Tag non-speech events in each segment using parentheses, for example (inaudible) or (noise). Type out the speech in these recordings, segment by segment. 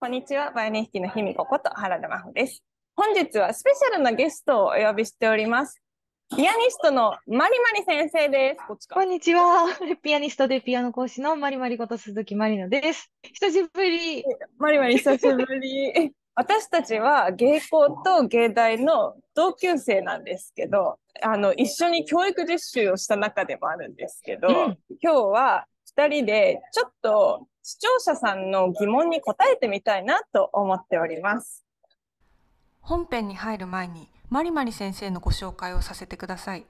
こんにちは、バイオリン弾きの卑弥呼こと原田真帆です。本日はスペシャルなゲストをお呼びしております。ピアニストのまりまり先生です。ここんにちは。ピアニストでピアノ講師のまりまりこと鈴木まりのです。久しぶり。まりまり久しぶり。(laughs) 私たちは芸校と芸大の同級生なんですけど、あの、一緒に教育実習をした中でもあるんですけど、うん、今日は2人でちょっと視聴者さんの疑問に答えてみたいなと思っております。本編に入る前にまりまり先生のご紹介をさせてください。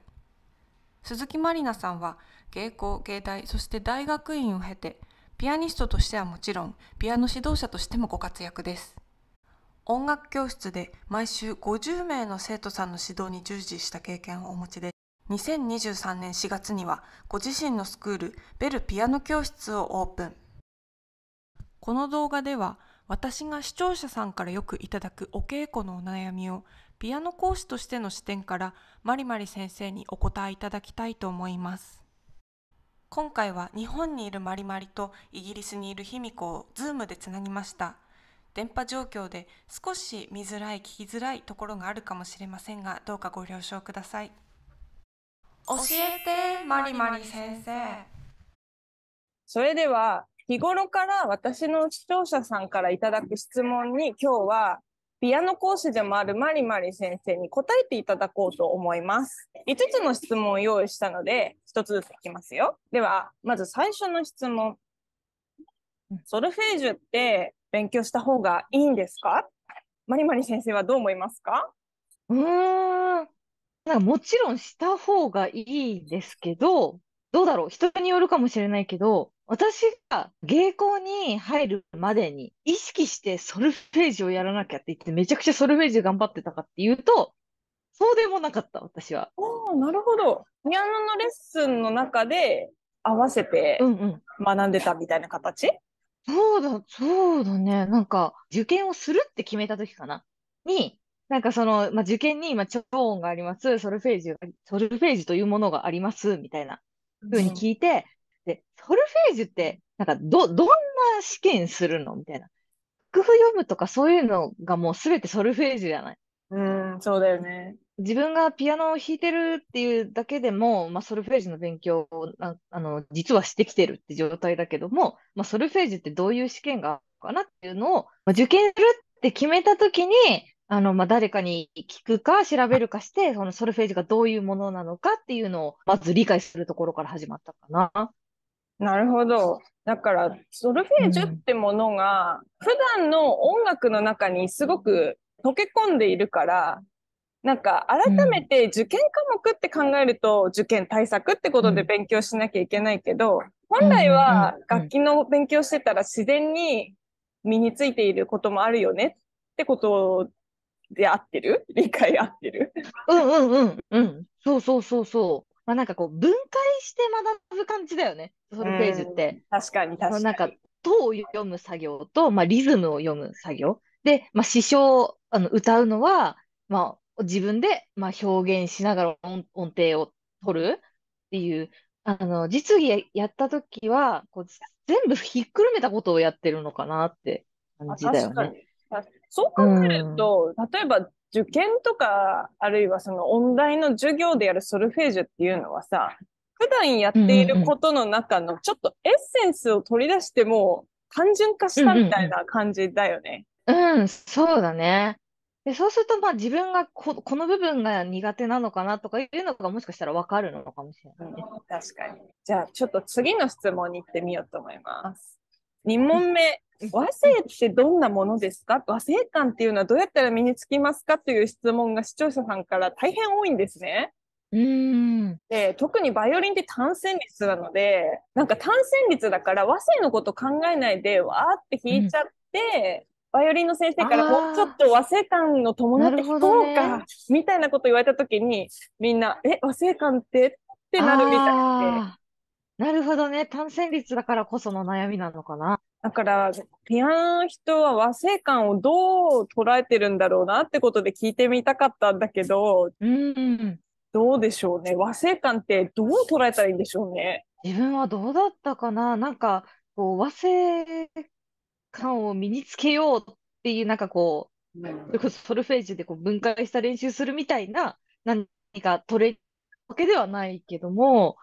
鈴木まりなさんは芸校、芸大、そして大学院を経てピアニストとしてはもちろんピアノ指導者としてもご活躍です。音楽教室で毎週50名の生徒さんの指導に従事した経験をお持ちで2023年4月にはご自身のスクールベルピアノ教室をオープン。この動画では私が視聴者さんからよくいただくお稽古のお悩みをピアノ講師としての視点からまりまり先生にお答えいただきたいと思います今回は日本にいるまりまりとイギリスにいる卑弥呼をズームでつなぎました電波状況で少し見づらい聞きづらいところがあるかもしれませんがどうかご了承ください教えてまりまり先生それでは日頃から私の視聴者さんからいただく質問に今日はピアノ講師でもあるマリマリ先生に答えていただこうと思います。5つの質問を用意したので、1つずついきますよ。では、まず最初の質問。ソルフェージュって勉強した方がいいんですかマリマリ先生はどう思いますかうーん。なんかもちろんした方がいいですけど、どうだろう人によるかもしれないけど、私が芸行に入るまでに意識してソルフェージをやらなきゃって言ってめちゃくちゃソルフェージ頑張ってたかっていうとそうでもなかった私は。あなるほど。ピアノのレッスンの中で合わせて学んでたみたいな形、うんうん、そうだそうだねなんか受験をするって決めた時かなになんかその、まあ、受験に今超音がありますソルフェージソルフェージというものがありますみたいなふうに聞いて。うんで、ソルフェージュって、なんか、ど、どんな試験するのみたいな。工夫読むとかそういうのがもうすべてソルフェージュじゃないうん、そうだよね。自分がピアノを弾いてるっていうだけでも、まあ、ソルフェージュの勉強をあの実はしてきてるって状態だけども、まあ、ソルフェージュってどういう試験があるかなっていうのを、まあ、受験するって決めたときに、あのまあ、誰かに聞くか調べるかして、そのソルフェージュがどういうものなのかっていうのをまず理解するところから始まったかな。なるほど。だから、ソルフェージュってものが、普段の音楽の中にすごく溶け込んでいるから、なんか改めて受験科目って考えると、受験対策ってことで勉強しなきゃいけないけど、本来は楽器の勉強してたら自然に身についていることもあるよねってことで合ってる理解合ってるうんうんうんうん。そうそうそうそまあ、なんかこう、分解して学ぶ感じだよね、そのページって。確かに確かに。なんか、音を読む作業と、まあ、リズムを読む作業。で、まあ、詩唱、あの歌うのは、まあ、自分で、まあ、表現しながら音音程を取るっていう、あの、実技やった時は、こう全部ひっくるめたことをやってるのかなって感じだよね。そう考えると、うん、例えば受験とか、あるいはその音大の授業でやるソルフェージュっていうのはさ、(laughs) 普段やっていることの中のちょっとエッセンスを取り出しても単純化したみたいな感じだよね。うん、うんうん、そうだね。で、そうすると、まあ自分がこ、この部分が苦手なのかなとかいうのがもしかしたらわかるのかもしれない、ね、確かに。じゃあちょっと次の質問に行ってみようと思います。2問目。和声ってどんなものですか和性感っていうのはどうやったら身につきますかという質問が視聴者さんから大変多いんですね。うんで特にバイオリンって単線率なのでなんか単線率だから和声のこと考えないでわーって弾いちゃって、うん、バイオリンの先生からもうちょっと和声感の伴って弾こうか、ね、みたいなこと言われた時にみんな「え和声感って?」ってなるみたいで。なるほどね。単線率だからこその悩みなのかな。だから、ピアノの人は和声感をどう捉えてるんだろうなってことで聞いてみたかったんだけど、うん、どうでしょうね。和声感ってどう捉えたらいいんでしょうね。自分はどうだったかな。なんか、こう、和声感を身につけようっていう、なんかこう、それこそソルフェージュでこう分解した練習するみたいな何かトレーニングわけではないけども、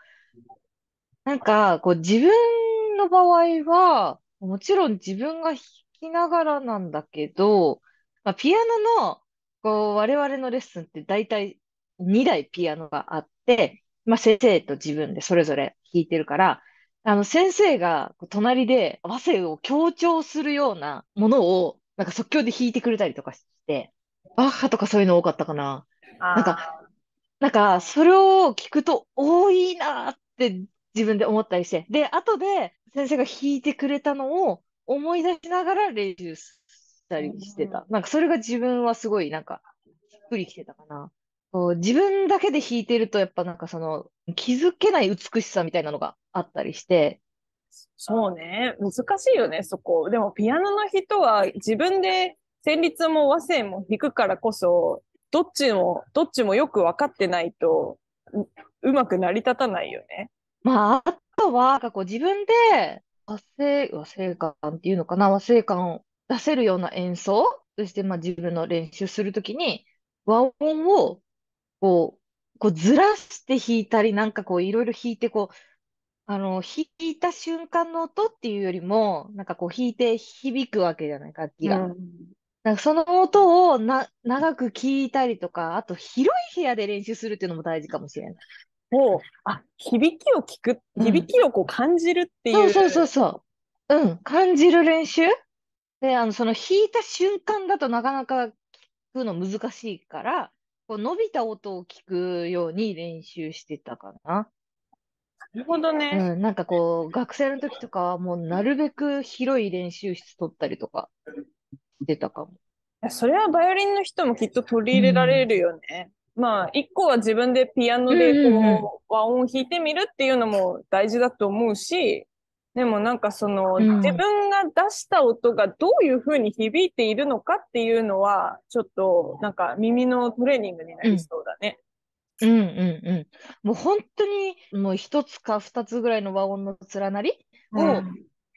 なんか、こう自分の場合は、もちろん自分が弾きながらなんだけど、まあ、ピアノの、こう、我々のレッスンって大体2台ピアノがあって、まあ、先生と自分でそれぞれ弾いてるから、あの、先生がこう隣で和声を強調するようなものを、なんか即興で弾いてくれたりとかして、バッハとかそういうの多かったかな。なんか、なんか、それを聞くと、多いいなーって自分で思ったりして。で、後で先生が弾いてくれたのを思い出しながら練習したりしてた。なんかそれが自分はすごいなんか、しっくりきてたかな。こう自分だけで弾いてると、やっぱなんかその、気づけない美しさみたいなのがあったりして。そうね。難しいよね、そこ。でもピアノの人は自分で旋律も和声も弾くからこそ、どっちも、どっちもよく分かってないと、うまく成り立たないよね。まあ、あとは、なんかこう自分で和声、和声感っていうのかな、和声感を出せるような演奏そして、まあ、自分の練習するときに、和音をこう、こうずらして弾いたり、なんかこういろいろ弾いて、こう、あの、弾いた瞬間の音っていうよりも、なんかこう弾いて響くわけじゃない、楽器が。なんかその音をな長く聞いたりとか、あと広い部屋で練習するっていうのも大事かもしれない。をあ響きを聞く響きをこう感じるっていう、うん、そうそうそうそううん感じる練習であのその弾いた瞬間だとなかなか聞くの難しいからこう伸びた音を聞くように練習してたかな。なるほどね、うん、なんかこう学生の時とかはもうなるべく広い練習室取ったりとかしてたかも。それはバイオリンの人もきっと取り入れられるよね。まあ、一個は自分でピアノでこう、和音を弾いてみるっていうのも大事だと思うし、でもなんかその、自分が出した音がどういうふうに響いているのかっていうのは、ちょっとなんか耳のトレーニングになりそうだね。うんうんうん。もう本当に、もう一つか二つぐらいの和音の連なりを、うん、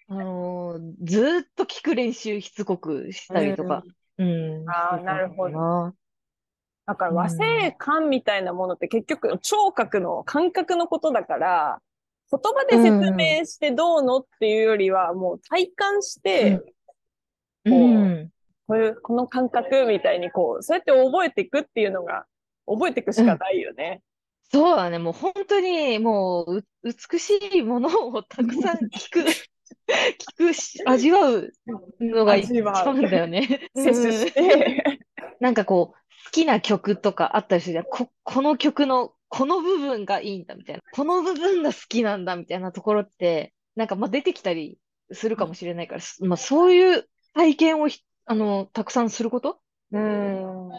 あのー、ずっと聞く練習しつこくしたりとか。うん。うん、ああ、なるほど。だから和製感みたいなものって結局聴覚の感覚のことだから、言葉で説明してどうのっていうよりは、もう体感して、こう、こういう、この感覚みたいにこう、そうやって覚えていくっていうのが、覚えていくしかないよね。うん、そうだね。もう本当に、もう美しいものをたくさん聞く、(laughs) 聞くし、味わうのが一番だよね。(laughs) して。なんかこう、きな曲とかあったりするじゃん。こ、この曲の、この部分がいいんだみたいな。この部分が好きなんだみたいなところって、なんかまあ出てきたりするかもしれないから、うん、まあそういう体験をあの、たくさんすることうん。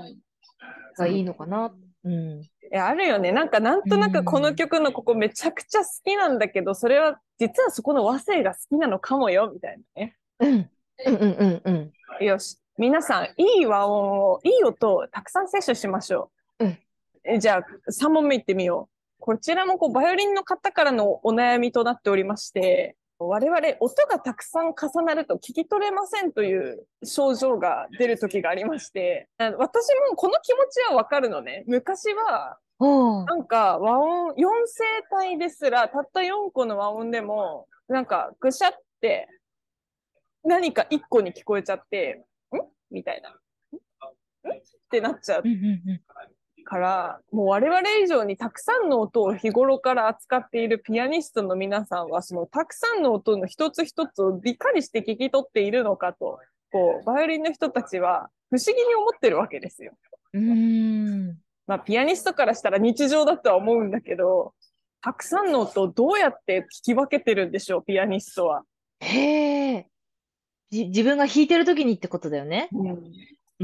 がいいのかな。うん。いやあるよねなんかなんとなくこの曲のここめちゃくちゃ好きなんだけど、うん、それは実はそこの和声が好きなのかもよみたいなね。うん、うんうんうんうん。よし皆さん、いい和音を、いい音をたくさん摂取しましょう。うん、じゃあ、3問目いってみよう。こちらもこうバイオリンの方からのお悩みとなっておりまして、我々音がたくさん重なると聞き取れませんという症状が出る時がありまして、私もこの気持ちはわかるのね。昔は、なんか和音、4声帯ですら、たった4個の和音でも、なんかぐしゃって何か1個に聞こえちゃって、みたいな。んってなっちゃう。から、もう我々以上にたくさんの音を日頃から扱っているピアニストの皆さんは、そのたくさんの音の一つ一つをかにして聞き取っているのかと、こう、バイオリンの人たちは不思議に思ってるわけですよ。うん。まあ、ピアニストからしたら日常だとは思うんだけど、たくさんの音をどうやって聞き分けてるんでしょう、ピアニストは。へえ。じ自分が弾いてる時にってことだよね。う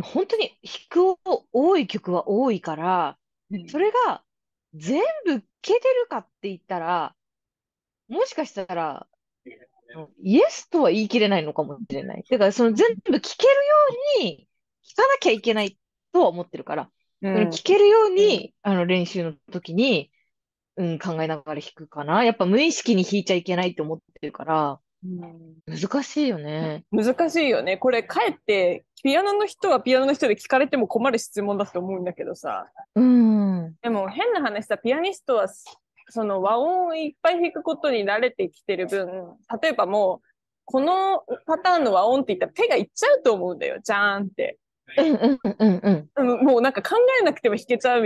ん、本当に弾く多い曲は多いから、うん、それが全部消えてるかって言ったら、もしかしたら、イエスとは言い切れないのかもしれない。だからその全部聞けるように聞かなきゃいけないとは思ってるから、うん、聞けるように、あの練習の時に、うん、考えながら弾くかな。やっぱ無意識に弾いちゃいけないと思ってるから、うん、難しいよね。難しいよね。これ、かえって、ピアノの人はピアノの人で聞かれても困る質問だと思うんだけどさ。うん。でも、変な話さ、ピアニストは、その和音をいっぱい弾くことに慣れてきてる分、例えばもう、このパターンの和音って言ったら手がいっちゃうと思うんだよ。じゃーんって。うんうんうんうん。もうなんか考えなくても弾けちゃう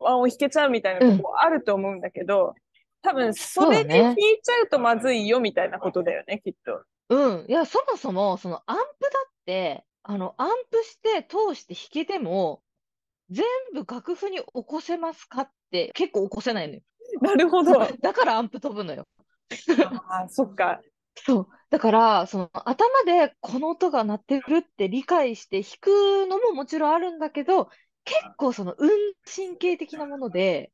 和音弾けちゃうみたいなとこあると思うんだけど、多分それで聞いちゃうとまずいよみたいなことだよね、ねきっと。うん。いや、そもそも、そのアンプだって、あの、アンプして通して弾けても、全部楽譜に起こせますかって結構起こせないのよ。(laughs) なるほど。(laughs) だからアンプ飛ぶのよ。ああ、そっか。そう。だから、その頭でこの音が鳴ってくるって理解して弾くのももちろんあるんだけど、結構その運神経的なもので、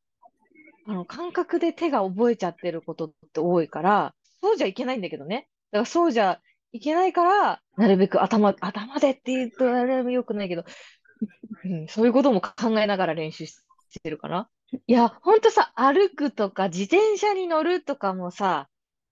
あの、感覚で手が覚えちゃってることって多いから、そうじゃいけないんだけどね。だからそうじゃいけないから、なるべく頭、頭でって言うとあれも良くないけど、うん、そういうことも考えながら練習してるかな。いや、ほんとさ、歩くとか自転車に乗るとかもさ、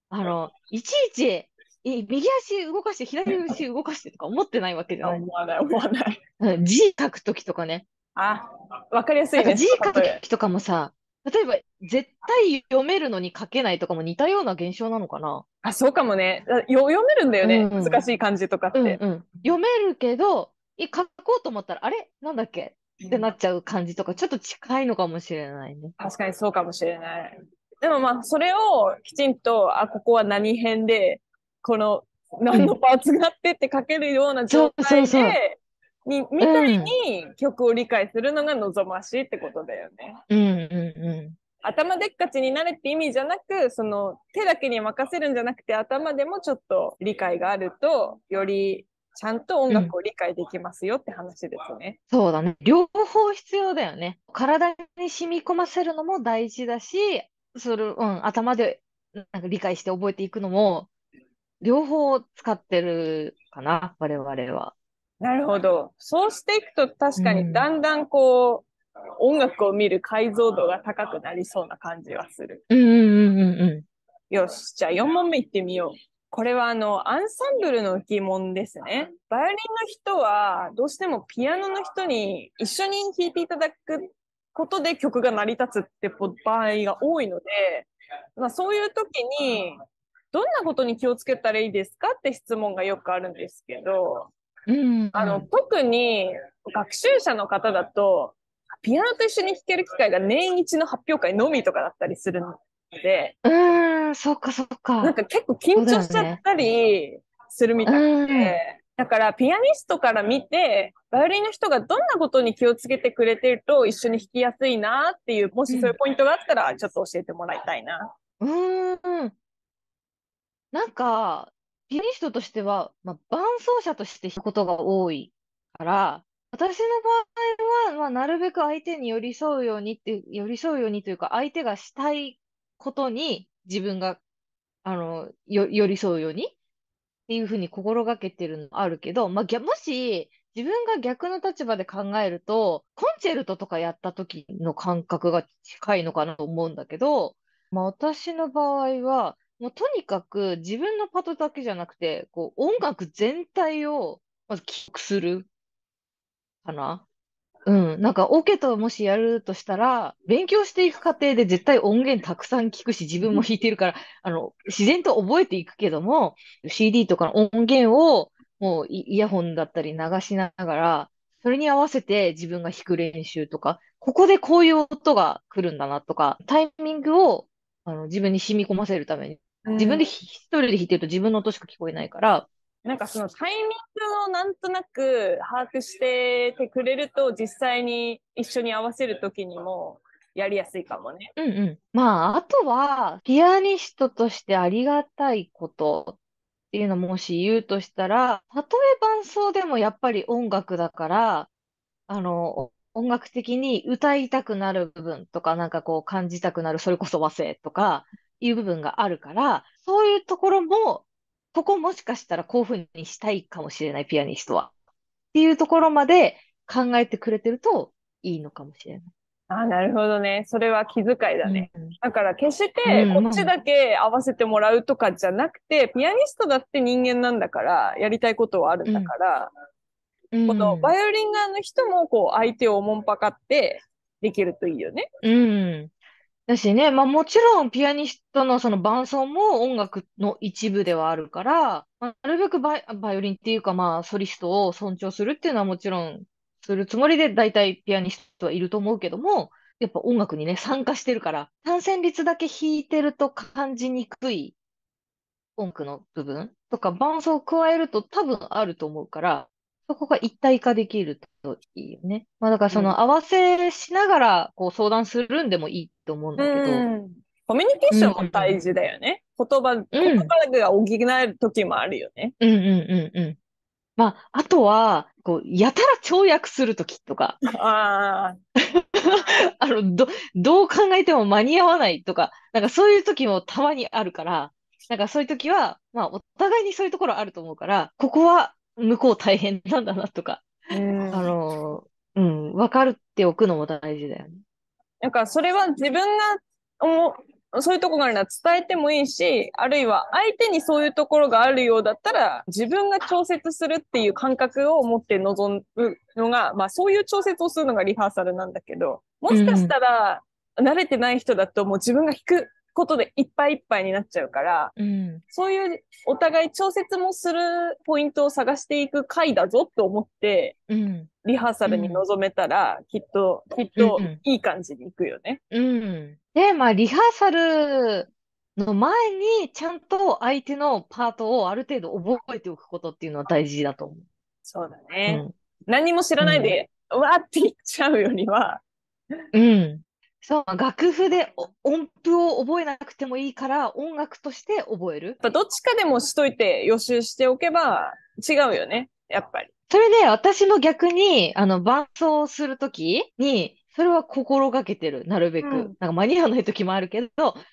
あの、いちいち、右足動かして、左足動かしてとか思ってないわけじゃない。思わない、思わない。うん、字書くときとかね。あ、わかりやすいね。字書くときとかもさ、例えば、絶対読めるのに書けないとかも似たような現象なのかなあ、そうかもね。よ読めるんだよね、うんうん、難しい漢字とかって。うんうん、読めるけど、書こうと思ったら、あれなんだっけってなっちゃう感じとか、ちょっと近いのかもしれないね。確かにそうかもしれない。でもまあ、それをきちんと、あ、ここは何編で、この何のパーツがあってって書けるような状態で、にみたいに曲を理解するのが望ましいってことだよね。うんうんうん頭でっかちになれって意味じゃなくその手だけに任せるんじゃなくて頭でもちょっと理解があるとよりちゃんと音楽を理解できますよって話ですね。うん、そうだね両方必要だよね。体に染み込ませるのも大事だしそれ、うん、頭でなんか理解して覚えていくのも両方使ってるかな我々は。なるほど。そうしていくと確かにだんだんこう、うん、音楽を見る解像度が高くなりそうな感じはする。うんうんうんうん。よし、じゃあ4問目いってみよう。これはあの、アンサンブルの疑問ですね。バイオリンの人はどうしてもピアノの人に一緒に弾いていただくことで曲が成り立つって場合が多いので、まあ、そういう時にどんなことに気をつけたらいいですかって質問がよくあるんですけど、うんあの特に学習者の方だと、ピアノと一緒に弾ける機会が年一の発表会のみとかだったりするので、うん、そっかそっか。なんか結構緊張しちゃったりするみたいで、だからピアニストから見て、バイオリンの人がどんなことに気をつけてくれてると一緒に弾きやすいなっていう、もしそういうポイントがあったらちょっと教えてもらいたいな。うん。なんか、ピアニストとしては、まあ、伴奏者として弾くことが多いから、私の場合は、まあ、なるべく相手に寄り添うようにって、寄り添うようにというか、相手がしたいことに自分が、あの、よ寄り添うようにっていうふうに心がけてるのあるけど、まあ、もし、自分が逆の立場で考えると、コンチェルトとかやった時の感覚が近いのかなと思うんだけど、まあ、私の場合は、もうとにかく自分のパートだけじゃなくて、こう音楽全体をまず聞くするかな。うん。なんかオケともしやるとしたら、勉強していく過程で絶対音源たくさん聞くし、自分も弾いてるから、(laughs) あの、自然と覚えていくけども、CD とかの音源をもうイヤホンだったり流しながら、それに合わせて自分が弾く練習とか、ここでこういう音が来るんだなとか、タイミングをあの自分に染み込ませるために自分で一人で弾いてると自分の音しか聞こえないから、なんかそのタイミングをなんとなく把握しててくれると実際に一緒に合わせる時にもやりやすいかもね。うんうん。まあ、あとは、ピアニストとしてありがたいことっていうのもし言うとしたら、たとえ伴奏でもやっぱり音楽だから、あの、音楽的に歌いたくなる部分とか、なんかこう感じたくなる、それこそ和声とか、いう部分があるから、そういうところも、ここもしかしたらこういうふうにしたいかもしれないピアニストは。っていうところまで考えてくれてるといいのかもしれない。あなるほどね。それは気遣いだね。うん、だから決してこっちだけ合わせてもらうとかじゃなくて、うん、ピアニストだって人間なんだから、やりたいことはあるんだから、うん、このバイオリン側の人もこう相手をおもんぱかってできるといいよね。うん。だしね、まあもちろんピアニストのその伴奏も音楽の一部ではあるから、まあ、なるべくバイ、バイオリンっていうかまあソリストを尊重するっていうのはもちろんするつもりで大体ピアニストはいると思うけども、やっぱ音楽にね、参加してるから、単旋律だけ弾いてると感じにくい音楽の部分とか伴奏を加えると多分あると思うから、そこが一体化できるといいよね。まあだからその合わせしながらこう相談するんでもいいと思うんだけど。うん、コミュニケーションも大事だよね。うん、言葉、言葉が補なる時もあるよね。うんうんうんうん。まあ、あとは、こう、やたら跳躍する時とか。ああ。(laughs) あの、ど、どう考えても間に合わないとか、なんかそういう時もたまにあるから、なんかそういう時は、まあ、お互いにそういうところあると思うから、ここは向こう大変なんだなとか、あの、うん、分かるっておくのも大事だよね。なんかそれは自分がおそういうとこがあるなら伝えてもいいし、あるいは相手にそういうところがあるようだったら、自分が調節するっていう感覚を持って臨むのが、まあそういう調節をするのがリハーサルなんだけど、もしかしたら、慣れてない人だともう自分が引くことでいっぱいいっぱいになっちゃうから、うん、そういうお互い調節もするポイントを探していく回だぞと思って、うん、リハーサルに臨めたら、きっと、きっといい感じにいくよね。うん、うん、で、まあ、リハーサルの前に、ちゃんと相手のパートをある程度覚えておくことっていうのは大事だと思う。そうだね。何も知らないで、わーって言っちゃうよりは、うん。そう、楽譜で音符を覚えなくてもいいから音楽として覚える。どっちかでもしといて予習しておけば違うよね、やっぱり。それで私も逆に、あの、伴奏するときに、それは心がけてる、なるべく。うん、なんか間に合わない時もあるけど、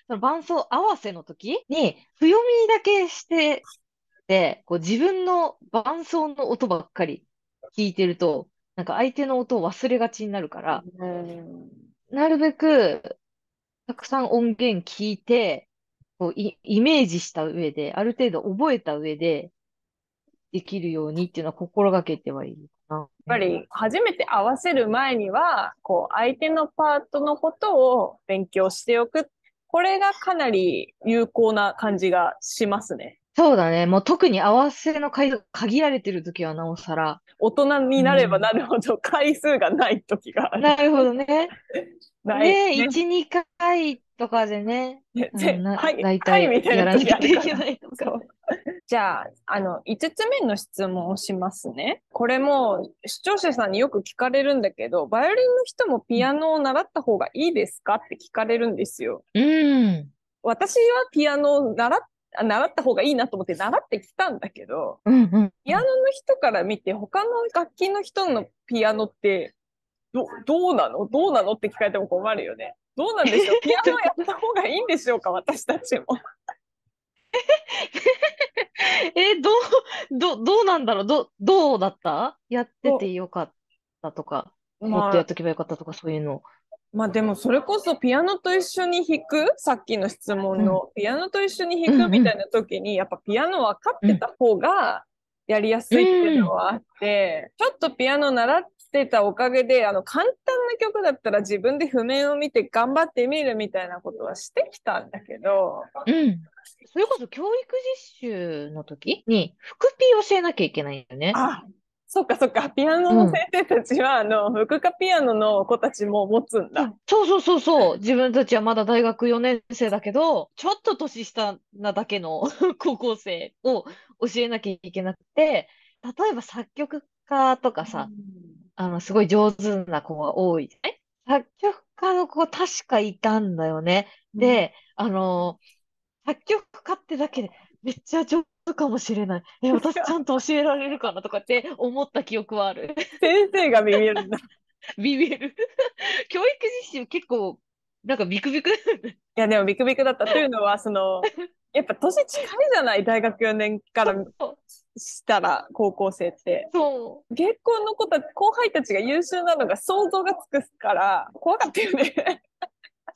その伴奏合わせのときに、強みだけしてて、こう自分の伴奏の音ばっかり聞いてると、なんか相手の音を忘れがちになるから、うんなるべく、たくさん音源聞いて、こうイ、イメージした上で、ある程度覚えた上で、できるようにっていうのは心がけてはいるかな。やっぱり、初めて合わせる前には、こう、相手のパートのことを勉強しておく。これがかなり有効な感じがしますね。そうだね。もう特に合わせの回数が限られてる時はなおさら。大人になればなるほど回数がない時がある。なるほどね。(laughs) ないね、ね1、2回とかでね、ねうん、はい、大はいみたいやらなきゃいけないとか。じゃあ、あの、5つ目の質問をしますね。これも視聴者さんによく聞かれるんだけど、バイオリンの人もピアノを習った方がいいですかって聞かれるんですよ。うん。私はピアノを習っ習った方がいいなと思って習ってきたんだけど、うんうん、ピアノの人から見て他の楽器の人のピアノってどどうなのどうなのって聞かれても困るよね。どうなんでしょう (laughs) ピアノやった方がいいんでしょうか私たちも。(laughs) え、どう、ど、どうなんだろうど、どうだったやっててよかったとか、もっとやっとけばよかったとか、そういうの。まあでもそれこそピアノと一緒に弾くさっきの質問の、ピアノと一緒に弾くみたいな時に、やっぱピアノ分かってた方がやりやすいっていうのはあって、ちょっとピアノ習ってたおかげであの簡単な曲だったら自分で譜面を見て頑張ってみるみたいなことはしてきたんだけど、うん、それこそ教育実習の時に副 P 教えなきゃいけないよね。そっかそっか、ピアノの先生たちは、あの、副科ピアノの子たちも持つんだ。そうそうそうそう。自分たちはまだ大学4年生だけど、ちょっと年下なだけの (laughs) 高校生を教えなきゃいけなくて、例えば作曲家とかさ、あの、すごい上手な子が多いい作曲家の子確かいたんだよね。で、うん、あの、作曲家ってだけでめっちゃ上かもしれない。え、私ちゃんと教えられるかなとかって思った記憶はある。先生がビビるんだ。ビ (laughs) ビる。教育実習結構、なんかビクビク。いや、でもビクビクだった。というのは、その、(laughs) やっぱ年近いじゃない大学4年からしたら高校生ってそう結婚の子た後輩たちが優秀なのが想像がつくから怖かったよね (laughs)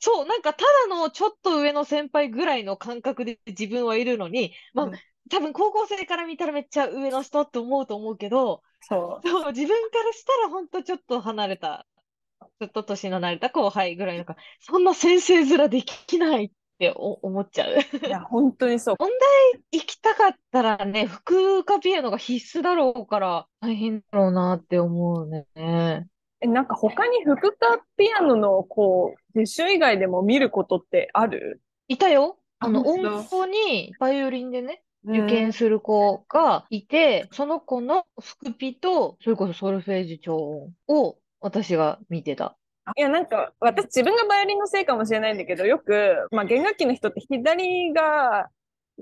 そうなんかただのちょっと上の先輩ぐらいの感覚で自分はいるのに、まあ、うん、多分高校生から見たらめっちゃ上の人って思うと思うけど、そう。そう自分からしたら本当ちょっと離れた、ずっと年の慣れた後輩ぐらいのか、そんな先生面できないって思っちゃう。いや、本当にそう。音大行きたかったらね、副科ピアノが必須だろうから、大変だろうなって思うね。え、なんか他に副科ピアノの、こう、実習以外でも見ることってあるいたよ。あの、音符にバイオリンでね、受験する子がいて、その子のスクピと、それこそソルフェージ調音を私が見てた。いや、なんか、私自分がバイオリンのせいかもしれないんだけど、よく、まあ、弦楽器の人って左が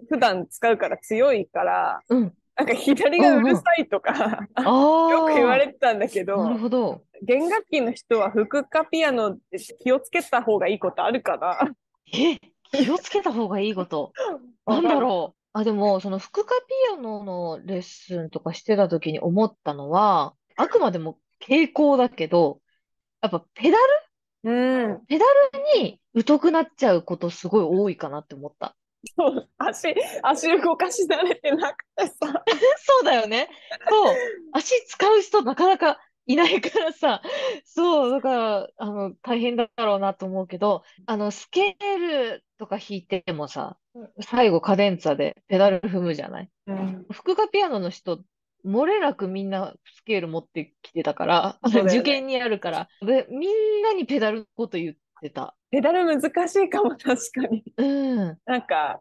普段使うから強いから、うん、なんか左がうるさいとかうん、う (laughs) ん、よく言われてたんだけど、なるほど。弦楽器の人は服かピアノって気をつけた方がいいことあるかなえ気をつけた方がいいこと (laughs) なんだろうあ、でも、その副科ピアノのレッスンとかしてた時に思ったのは、あくまでも傾向だけど、やっぱペダルうん。ペダルに疎くなっちゃうことすごい多いかなって思った。そう足、足動かし慣れてなくてさ。(laughs) そうだよね。そう。足使う人なかなかいないからさ。そう。だから、あの、大変だろうなと思うけど、あの、スケールとか弾いてもさ、最後カデンツァでペダル踏むじゃない。うん、副ピアノの人、漏れなくみんなスケール持ってきてたから、受験にあるから、でみんなにペダルのこと言ってた。ペダル難しいかも、確かに。うん。なんか、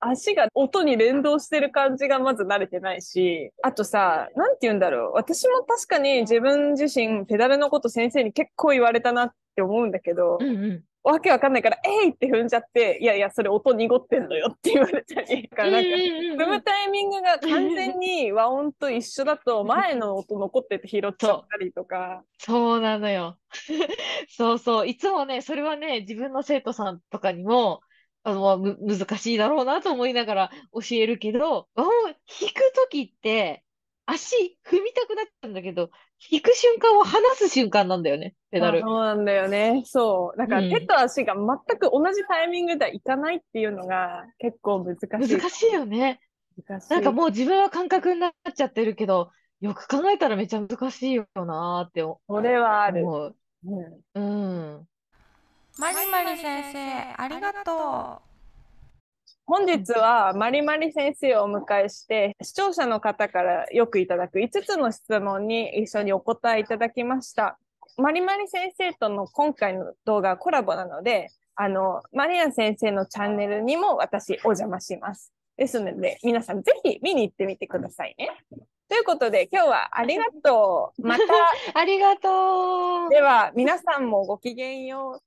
足が音に連動してる感じがまず慣れてないし、あとさ、なんて言うんだろう。私も確かに自分自身ペダルのこと先生に結構言われたなって思うんだけど、うんうん、わけわかんないから、えいって踏んじゃって、いやいや、それ音濁ってんのよって言われたり、からなんか、踏むタイミングが完全に和音と一緒だと、前の音残ってて拾っちゃったりとか。そうなのよ。(laughs) そうそう。いつもね、それはね、自分の生徒さんとかにも、あの、難しいだろうなと思いながら教えるけど、和音弾くときって、足踏みたくなったんだけど、引く瞬間は離す瞬間なんだよね、ペダル。そうなんだよね。そう。だから手と足が全く同じタイミングではいかないっていうのが結構難しい。難しいよね。難しい。なんかもう自分は感覚になっちゃってるけど、よく考えたらめちゃ難しいよなーって思う。それはある。うん。うん。まりまり先生、ありがとう。本日はまりまり先生をお迎えして、視聴者の方からよくいただく5つの質問に一緒にお答えいただきました。まりまり先生との今回の動画はコラボなので、あの、マリア先生のチャンネルにも私お邪魔します。ですので、皆さんぜひ見に行ってみてくださいね。ということで、今日はありがとう。また。(laughs) ありがとう。では、皆さんもごきげんよう。